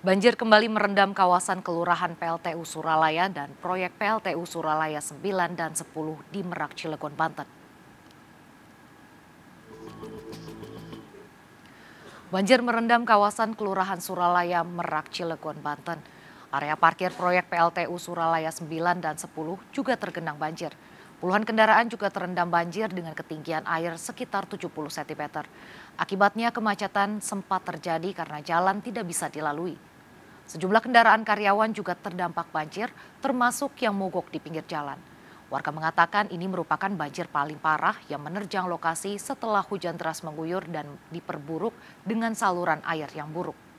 Banjir kembali merendam kawasan Kelurahan PLTU Suralaya dan proyek PLTU Suralaya 9 dan 10 di Merak, Cilegon, Banten. Banjir merendam kawasan Kelurahan Suralaya, Merak, Cilegon, Banten. Area parkir proyek PLTU Suralaya 9 dan 10 juga tergenang banjir. Puluhan kendaraan juga terendam banjir dengan ketinggian air sekitar 70 cm. Akibatnya kemacetan sempat terjadi karena jalan tidak bisa dilalui. Sejumlah kendaraan karyawan juga terdampak banjir, termasuk yang mogok di pinggir jalan. Warga mengatakan ini merupakan banjir paling parah yang menerjang lokasi setelah hujan deras mengguyur dan diperburuk dengan saluran air yang buruk.